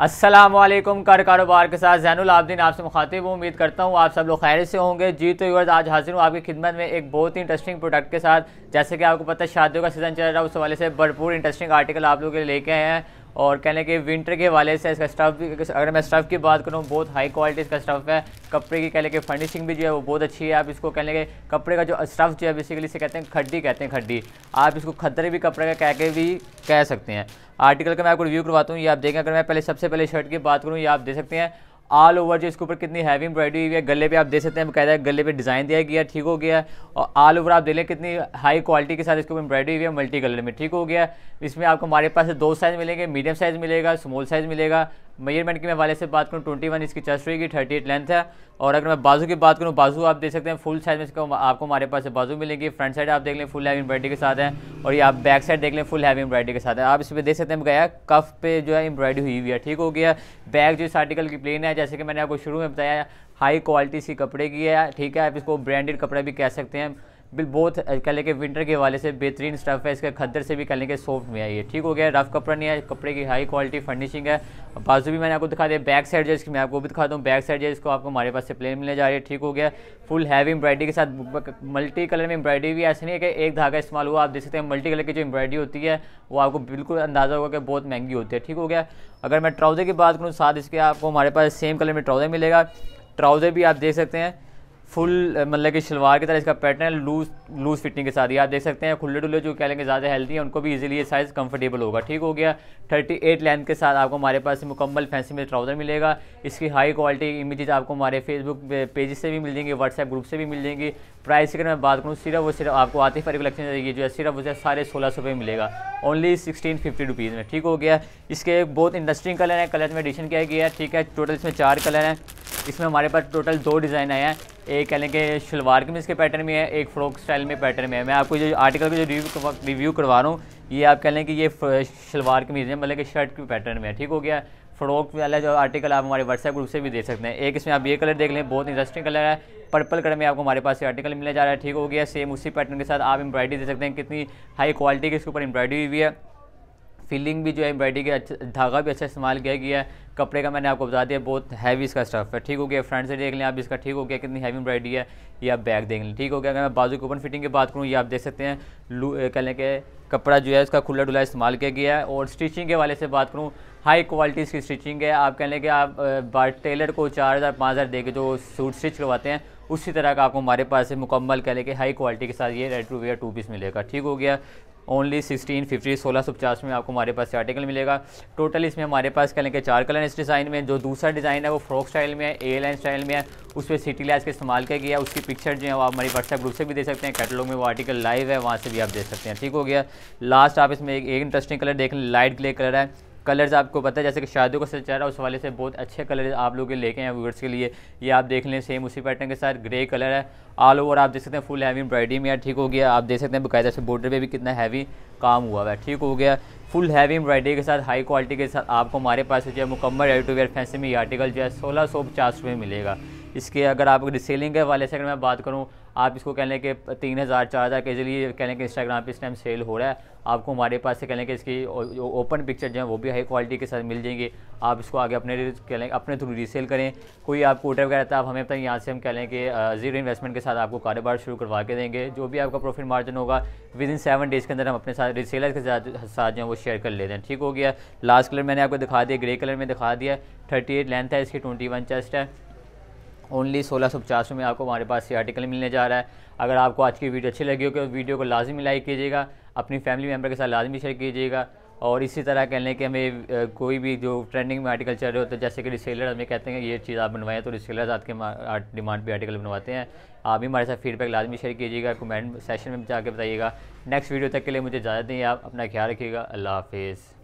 असलम कर कारोबार के साथ जैनुल आबदीन आपसे मुखातिब हूँ उम्मीद करता हूँ आप सब लोग खैर से होंगे जी तो यूर्स आज हाजिर हूँ आपकी खिदमत में एक बहुत ही इंटरेस्टिंग प्रोडक्ट के साथ जैसे कि आपको पता है शादियों का सीज़न चल रहा है उस हवाले से भरपूर इंटरेस्टिंग आर्टिकल आप लोग के लेके आए हैं और कहने के विंटर के हवाले से इसका स्टफ़ भी अगर मैं स्टफ़ की बात करूँ बहुत हाई क्वालिटी इसका स्टफ़ है कपड़े की कह लें कि फर्निशिंग भी जो है वो बहुत अच्छी है आप इसको कह लेंगे कपड़े का जो स्टफ़ जो है बेसिकली इसे कहते हैं खड्डी कहते हैं खड्डी आप इसको खद्दर भी कपड़े का कह के भी कह सकते हैं आर्टिकल का मैं आपको रिव्यू करवाता हूँ ये आप देखें अगर मैं पहले सबसे पहले शर्ट की बात करूँ ये आप दे सकते हैं ऑल ओवर जो इसके ऊपर कितनी हैवी एम्ब्रॉयडरी हुई है गले पे आप देख सकते हैं बकायदा गले पे डिज़ाइन दिया गया ठीक हो गया और ऑल ओवर आप देख लें कितनी हाई क्वालिटी के साथ इसके ऊपर एम्ब्रॉयडरी हुई है मल्टी कलर में ठीक हो गया इसमें आपको हमारे पास दो साइज़ मिलेंगे मीडियम साइज़ मिलेगा स्मॉल साइज़ मिलेगा मेजरमेंट के मैं वाले से बात करूँ ट्वेंटी वन इसकी चेस्ट रहेगी थर्टी एट लेंथ है और अगर मैं बाजू की बात करूँ बाजू आप देख सकते हैं फुल साइज में इसका आपको हमारे पास बाजू मिलेंगी फ्रंट साइड आप देख लें फुल हैवी एम्ब्रॉयडरी के साथ है और ये आप बैक साइड देख लें फुल हैवी एम्ब्रॉयडरी के साथ है आप इस पर देख सकते हैं गया कफ पे जो है एम्ब्रॉयडरी हुई हुई है ठीक हो गया बैक जो इस आर्टिकल की प्लेन है जैसे कि मैंने आपको शुरू में बताया हाई क्वालिटी सी कपड़े की है ठीक है आप इसको ब्रांडेड कपड़ा भी कह सकते हैं बिल बहुत कह लें कि विंटर के हवाले से बेहतरीन स्टफ़ है इसका खद्दर से भी कह लें कि सॉफ्ट में आई है ठीक हो गया रफ़ कपड़ा नहीं है कपड़े की हाई क्वालिटी फर्निशिंग है बाजू भी मैंने आपको दिखा दिया बैक साइड जो इसकी मैं आपको भी दिखा दूँ बैक साइड जो इसको आपको हमारे पास से प्लेन मिलने जा रही है ठीक हो गया फुल हैवी एम्ब्रॉयडरी के साथ मल्टी कलर में एम्ब्रॉयडरी भी ऐसे नहीं है कि एक धागा इस्तेमाल हुआ आप देख सकते हैं मल्टी कलर की जो एम्ब्रॉयडरी होती है वो आपको बिल्कुल अंदाज़ा होगा कि बहुत महंगी होती है ठीक हो गया अगर मैं ट्राउज़र की बात करूँ साथ इसके आपको हमारे पास सेम कलर में ट्राउज़र मिलेगा ट्राउज़र भी आप देख सकते हैं फुल मतलब कि शलवार की तरह इसका पैटर्न है लूज लूज फिटिंग के साथ ही आप देख सकते हैं खुले डुले जो कह लेंगे ज़्यादा हेल्दी है उनको भी इजीली ये साइज़ कंफर्टेबल होगा ठीक हो गया 38 लेंथ के साथ आपको हमारे पास मुकम्मल फैंसी में ट्राउज़र मिलेगा इसकी हाई क्वालिटी इमेजेस आपको हमारे फेसबुक पेज से भी मिल जाएंगे व्हाट्सएप ग्रुप से भी मिल जाएंगी प्राइस की अगर मैं बात करूँ सिर्फ वो सिर्फ आपको आतिफ अली कलेक्शन ये जो है सिर्फ उसे सारे सोलह सौ रुपये मिलेगा ओनली सिक्सटीन फिफ्टी रुपीज़ में ठीक हो गया इसके बहुत इंटरेस्टिंग कलर है कलर में एडिशन किया गया है ठीक है टोटल इसमें चार कलर हैं इसमें हमारे पास टोटल दो डिज़ाइन आए हैं एक कह लें कि शलवार कमीज के पैटर्न में है एक फ्रॉक स्टाइल में पैटर्न में है मैं आपको जो आर्टिकल का जो रिव्यू रिव्यू करवा रहा हूँ ये आप कह लें कि ये शलवार कमीज है मतलब कि शर्ट के पैटर्न में है ठीक हो गया फ्रॉक वाला जो आर्टिकल आप हमारे व्हाट्सएप ग्रुप से भी देख सकते हैं एक इसमें आप ये कलर देख लें बहुत इंटरेस्टिंग कलर है पर्पल कलर में आपको हमारे पास ये आर्टिकल मिलने जा रहा है ठीक हो गया सेम उसी पैटर्न के साथ आप एम्ब्रॉयडरी दे सकते हैं कितनी हाई क्वालिटी की इसके ऊपर एम्ब्रॉयडरी हुई है फिलिंग भी जो है एम्ब्रॉयडरी का अच्छा धागा भी अच्छा इस्तेमाल किया गया है कपड़े का मैंने आपको बता दिया बहुत हैवी इसका स्टफ है ठीक हो गया फ्रंट से देख लें आप इसका ठीक हो गया कितनी हैवी एम्ब्रॉयडरी है या आप बैक देख लें ठीक हो गया अगर मैं बाजू के ओपन फिटिंग की बात करूँ ये आप देख सकते हैं लू कह लें कि कपड़ा जो है उसका खुला डुला इस्तेमाल किया गया है और स्टिचिंग के वाले से बात करूँ हाई क्वालिटी की स्टिचिंग है आप कह लें कि आप टेलर को चार हज़ार पाँच हज़ार दे के जो सूट स्टिच करवाते हैं उसी तरह का आपको हमारे पास से मुकम्मल कह लें कि हाई क्वालिटी के साथ ये ready to wear two piece मिलेगा ठीक हो गया ओनली सिक्सटीन फिफ्टी सोलह सौ पचास में आपको हमारे पास आर्टिकल मिलेगा टोटल इसमें हमारे पास कह लेंगे चार कलर इस डिज़ाइन में जो दूसरा डिज़ाइन है वो फ्रॉक स्टाइल में है ए लाइन स्टाइल में है उस पर सिटी लाइज का इस्तेमाल किया गया उसकी पिक्चर जो है वो आप हमारी व्हाट्सएप ग्रुप से भी दे सकते हैं कैटलॉग में वो आर्टिकल लाइव है वहाँ से भी आप देख सकते हैं ठीक हो गया लास्ट आप इसमें एक इंटरेस्टिंग कलर देख लें लाइट ग्रे कलर है कलर्स आपको पता है जैसे कि शादियों का सिलसिला रहा उस वाले से बहुत अच्छे कलर आप लोग लेके हैं व्यूवर्स के लिए ये आप देख लें सेम उसी पैटर्न के साथ ग्रे कलर है ऑल ओवर आप देख सकते हैं फुल हैवी एम्ब्रॉयडरी में ठीक हो गया आप देख सकते हैं बाकायदा से बॉर्डर पर भी कितना हैवी काम हुआ है ठीक हो गया फुल हैवी एम्ब्रॉयडरी के साथ हाई क्वालिटी के साथ आपको हमारे पास जो है मुकम्मल रेडी टू वेयर फैंसी में ये आर्टिकल जो है सोलह सौ पचास रुपये मिलेगा इसके अगर आप रिसेलिंग के वाले से अगर मैं बात करूँ आप इसको कह लें कि तीन हज़ार चार हज़ार के जरिए कह लें कि इंस्टाग्राम पे इस टाइम सेल हो रहा है आपको हमारे पास से कह लें कि इसकी ओपन पिक्चर जो है वो भी हाई क्वालिटी के साथ मिल जाएंगी आप इसको आगे अपने कह लें अपने थ्रू रीसेल करें कोई आपको ऑर्डर वगैरह था आप हमें पता यहाँ से हम कह लें कि जीरो इन्वेस्टमेंट के साथ आपको कारोबार शुरू करवा के देंगे जो भी आपका प्रॉफिट मार्जिन होगा विद इन सेवन डेज़ के अंदर हम अपने साथ रीसेलर के साथ साथ जो है वो शेयर कर लेते हैं ठीक हो गया लास्ट कलर मैंने आपको दिखा दिया ग्रे कलर में दिखा दिया थर्टी एट लेंथ है इसकी ट्वेंटी वन चेस्ट है ओनली सोलह सौ पचास में आपको हमारे पास ये आर्टिकल मिलने जा रहा है अगर आपको आज की वीडियो अच्छी लगी हो तो वीडियो को लाजमी लाइक कीजिएगा अपनी फैमिली मेम्बर के साथ लाजमी शेयर कीजिएगा और इसी तरह कह लें कि हमें कोई भी जो ट्रेंडिंग में आर्टिकल चल रहे होते हैं जैसे कि रिसेलर हमें कहते हैं कि ये चीज़ आप बनवाएं तो रिसेलर आपके डिमांड पे आर्टिकल बनवाते हैं आप भी हमारे साथ फीडबैक लाजमी शेयर कीजिएगा कमेंट सेशन में जाकर बताइएगा नेक्स्ट वीडियो तक के लिए मुझे इजाज़त दें आप अपना ख्याल रखिएगा अल्लाह हाफिज़